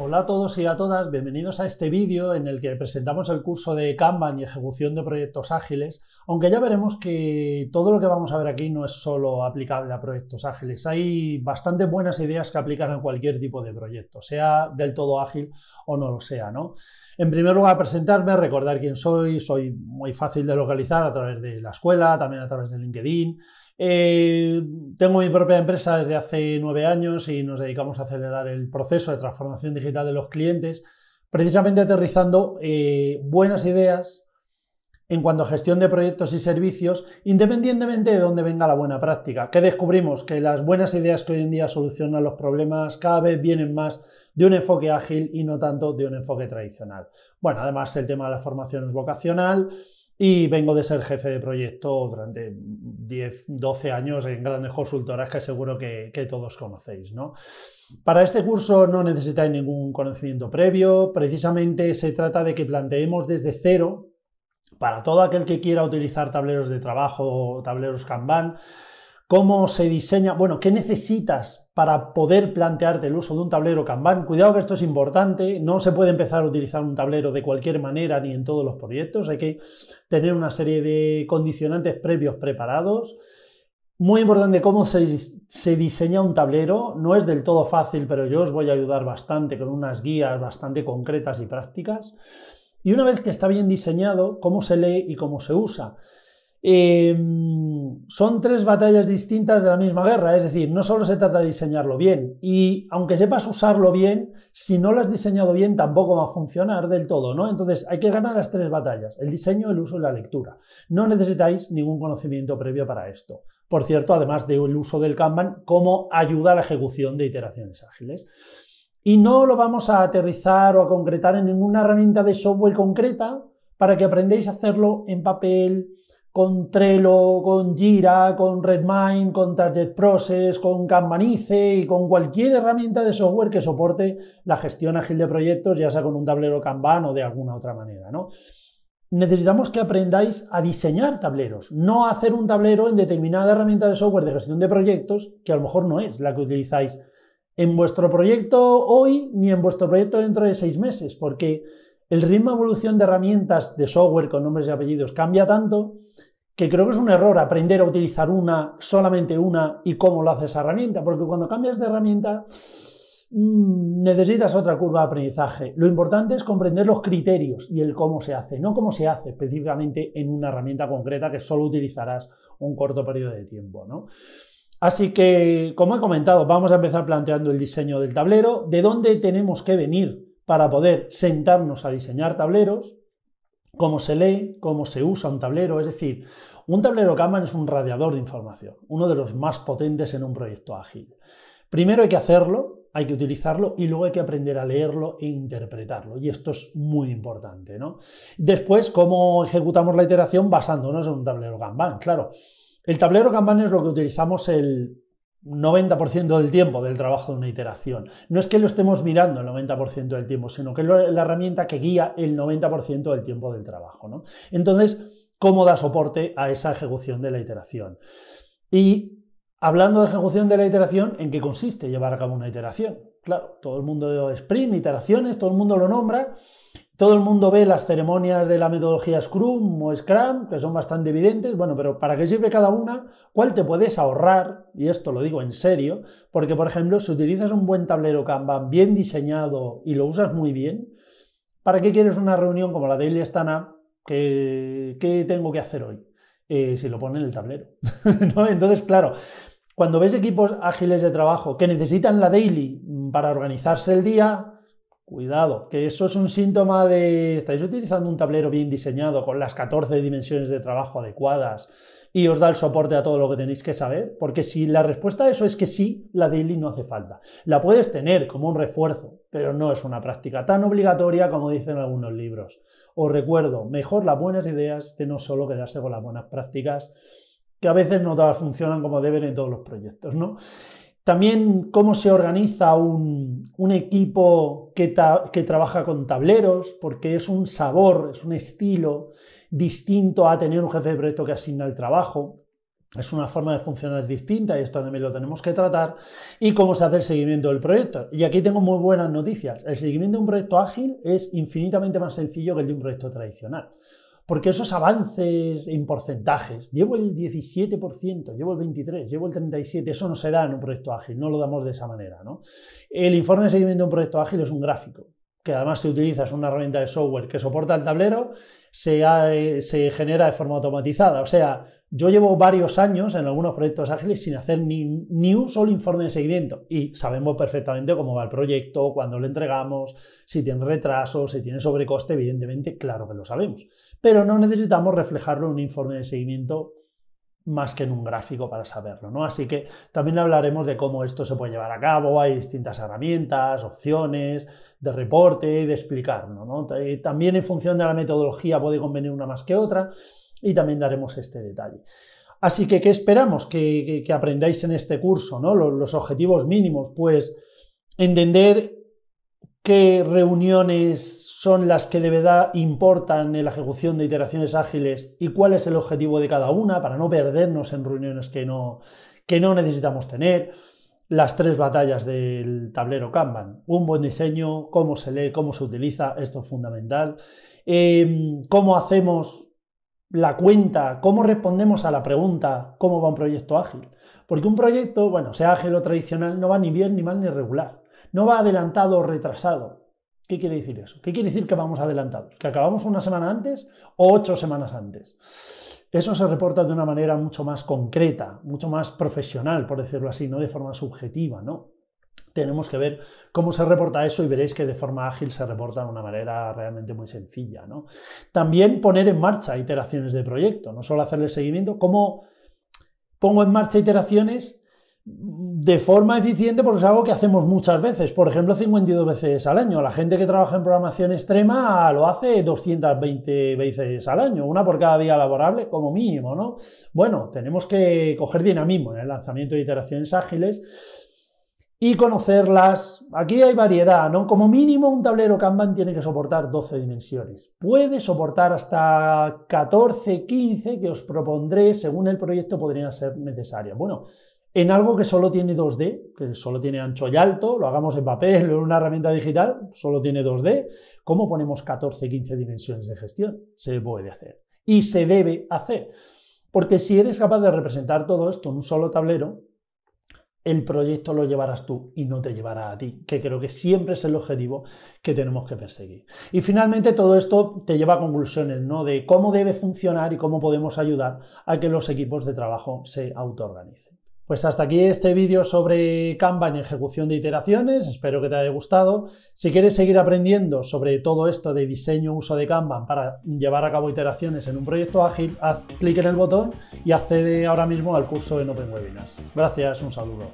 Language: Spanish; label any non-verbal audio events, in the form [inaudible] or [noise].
Hola a todos y a todas, bienvenidos a este vídeo en el que presentamos el curso de Kanban y ejecución de proyectos ágiles, aunque ya veremos que todo lo que vamos a ver aquí no es solo aplicable a proyectos ágiles, hay bastante buenas ideas que aplicar a cualquier tipo de proyecto, sea del todo ágil o no lo sea, ¿no? En primer lugar, presentarme, recordar quién soy, soy muy fácil de localizar a través de la escuela, también a través de LinkedIn, eh, tengo mi propia empresa desde hace nueve años y nos dedicamos a acelerar el proceso de transformación digital de los clientes, precisamente aterrizando eh, buenas ideas en cuanto a gestión de proyectos y servicios, independientemente de dónde venga la buena práctica. Que descubrimos que las buenas ideas que hoy en día solucionan los problemas cada vez vienen más de un enfoque ágil y no tanto de un enfoque tradicional. Bueno, además el tema de la formación es vocacional. Y vengo de ser jefe de proyecto durante 10, 12 años en grandes consultoras que seguro que, todos conocéis. ¿no? Para este curso no necesitáis ningún conocimiento previo, precisamente se trata de que planteemos desde cero, para todo aquel que quiera utilizar tableros de trabajo, tableros Kanban, cómo se diseña, bueno, qué necesitas para poder plantearte el uso de un tablero Kanban. Cuidado que esto es importante, no se puede empezar a utilizar un tablero de cualquier manera ni en todos los proyectos, hay que tener una serie de condicionantes previos preparados. Muy importante cómo se, se, diseña un tablero. No es del todo fácil, pero yo os voy a ayudar bastante con unas guías bastante concretas y prácticas. Y una vez que está bien diseñado, cómo se lee y cómo se usa. Em, son tres batallas distintas de la misma guerra, es decir, no solo se trata de diseñarlo bien, y aunque sepas usarlo bien, si no lo has diseñado bien tampoco va a funcionar del todo, ¿no? Entonces hay que ganar las tres batallas, el diseño, el uso y la lectura. No necesitáis ningún conocimiento previo para esto. Por cierto, además del uso del Kanban, como ayuda a la ejecución de iteraciones ágiles. Y no lo vamos a aterrizar o a concretar en ninguna herramienta de software concreta para que aprendáis a hacerlo en papel, con Trello, con Jira, con Redmine, con Target Process, con Kanbanice y con cualquier herramienta de software que soporte la gestión ágil de proyectos, ya sea con un tablero Kanban o de alguna otra manera, Necesitamos que aprendáis a diseñar tableros, no a hacer un tablero en determinada herramienta de software de gestión de proyectos, que a lo mejor no es la que utilizáis en vuestro proyecto hoy ni en vuestro proyecto dentro de seis meses, porque el ritmo de evolución de herramientas de software con nombres y apellidos cambia tanto que creo que es un error aprender a utilizar una, solamente una, y cómo lo hace esa herramienta, porque cuando cambias de herramienta mm, necesitas otra curva de aprendizaje. Lo importante es comprender los criterios y el cómo se hace, no cómo se hace específicamente en una herramienta concreta que solo utilizarás un corto periodo de tiempo. Así que, como he comentado, vamos a empezar planteando el diseño del tablero, de dónde tenemos que venir para poder sentarnos a diseñar tableros, cómo se lee, cómo se usa un tablero, es decir, un tablero Kanban es un radiador de información, uno de los más potentes en un proyecto ágil. Primero hay que hacerlo, hay que utilizarlo y luego hay que aprender a leerlo e interpretarlo. Y esto es muy importante. ¿no? Después, ¿cómo ejecutamos la iteración basándonos en un tablero Kanban? Claro, el tablero Kanban es lo que utilizamos el 90% del tiempo del trabajo de una iteración. No es que lo estemos mirando el 90% del tiempo, sino que es la herramienta que guía el 90% del tiempo del trabajo. ¿no? Entonces, ¿cómo da soporte a esa ejecución de la iteración? Y hablando de ejecución de la iteración, ¿en qué consiste llevar a cabo una iteración? Claro, todo el mundo de sprint, iteraciones, todo el mundo lo nombra, todo el mundo ve las ceremonias de la metodología Scrum o Scrum, que son bastante evidentes, bueno, pero ¿para qué sirve cada una? ¿Cuál te puedes ahorrar? Y esto lo digo en serio, porque por ejemplo, si utilizas un buen tablero Kanban bien diseñado y lo usas muy bien, ¿para qué quieres una reunión como la Daily Stana? ¿Qué, tengo que hacer hoy? Eh, si lo pone en el tablero. [laughs] Entonces, claro, cuando ves equipos ágiles de trabajo que necesitan la daily para organizarse el día, Cuidado, que eso es un síntoma de estáis utilizando un tablero bien diseñado con las 14 dimensiones de trabajo adecuadas y os da el soporte a todo lo que tenéis que saber, porque si la respuesta a eso es que sí, la daily no hace falta. La puedes tener como un refuerzo, pero no es una práctica tan obligatoria como dicen algunos libros. Os recuerdo, mejor las buenas ideas que no solo quedarse con las buenas prácticas, que a veces no todas funcionan como deben en todos los proyectos, ¿no? También cómo se organiza un, equipo que, que trabaja con tableros, porque es un sabor, es un estilo distinto a tener un jefe de proyecto que asigna el trabajo. Es una forma de funcionar distinta y esto también lo tenemos que tratar. Y cómo se hace el seguimiento del proyecto. Y aquí tengo muy buenas noticias. El seguimiento de un proyecto ágil es infinitamente más sencillo que el de un proyecto tradicional. Porque esos avances en porcentajes, llevo el 17%, llevo el 23%, llevo el 37%, eso no se da en un proyecto ágil, no lo damos de esa manera. ¿no? El informe de seguimiento de un proyecto ágil es un gráfico, que además se utiliza, es una herramienta de software que soporta el tablero, se, eh, se genera de forma automatizada. O sea, yo llevo varios años en algunos proyectos ágiles sin hacer ni, un solo informe de seguimiento y sabemos perfectamente cómo va el proyecto, cuándo lo entregamos, si tiene retrasos, si tiene sobrecoste, evidentemente, claro que lo sabemos. Pero no necesitamos reflejarlo en un informe de seguimiento más que en un gráfico para saberlo, ¿no? Así que también hablaremos de cómo esto se puede llevar a cabo, hay distintas herramientas, opciones de reporte, de explicarlo, ¿no? Eh, también en función de la metodología puede convenir una más que otra, y también daremos este detalle. Así que, ¿qué esperamos que, aprendáis en este curso? ¿no? Los, objetivos mínimos, pues entender qué reuniones son las que de verdad importan en la ejecución de iteraciones ágiles y cuál es el objetivo de cada una para no perdernos en reuniones que no, que no necesitamos tener. Las tres batallas del tablero Kanban. Un buen diseño, cómo se lee, cómo se utiliza, esto es fundamental. Em, cómo hacemos la cuenta, cómo respondemos a la pregunta, cómo va un proyecto ágil. Porque un proyecto, bueno, sea ágil o tradicional, no va ni bien, ni mal, ni regular. No va adelantado o retrasado. ¿Qué quiere decir eso? ¿Qué quiere decir que vamos adelantados? ¿Que acabamos una semana antes o ocho semanas antes? Eso se reporta de una manera mucho más concreta, mucho más profesional, por decirlo así, no de forma subjetiva, ¿no? tenemos que ver cómo se reporta eso y veréis que de forma ágil se reporta de una manera realmente muy sencilla. También poner en marcha iteraciones de proyecto, no solo hacerle seguimiento, cómo pongo en marcha iteraciones de forma eficiente porque es algo que hacemos muchas veces, por ejemplo 52 veces al año. La gente que trabaja en programación extrema lo hace 220 veces al año, una por cada día laborable como mínimo, ¿no? Bueno, tenemos que coger dinamismo en el lanzamiento de iteraciones ágiles y conocerlas. Aquí hay variedad, ¿no? Como mínimo un tablero Kanban tiene que soportar 12 dimensiones. Puede soportar hasta 14, 15 que os propondré según el proyecto podrían ser necesarias. Bueno, en algo que solo tiene 2D, que solo tiene ancho y alto, lo hagamos en papel o en una herramienta digital, solo tiene 2D, ¿cómo ponemos 14, 15 dimensiones de gestión? Se puede hacer y se debe hacer. Porque si eres capaz de representar todo esto en un solo tablero, el proyecto lo llevarás tú y no te llevará a ti, que creo que siempre es el objetivo que tenemos que perseguir. Y finalmente todo esto te lleva a conclusiones, ¿no? De cómo debe funcionar y cómo podemos ayudar a que los equipos de trabajo se autoorganicen. Pues hasta aquí este vídeo sobre Kanban y ejecución de iteraciones, espero que te haya gustado. Si quieres seguir aprendiendo sobre todo esto de diseño, uso de Kanban para llevar a cabo iteraciones en un proyecto ágil, haz clic en el botón y accede ahora mismo al curso en Open Webinars. Gracias, un saludo.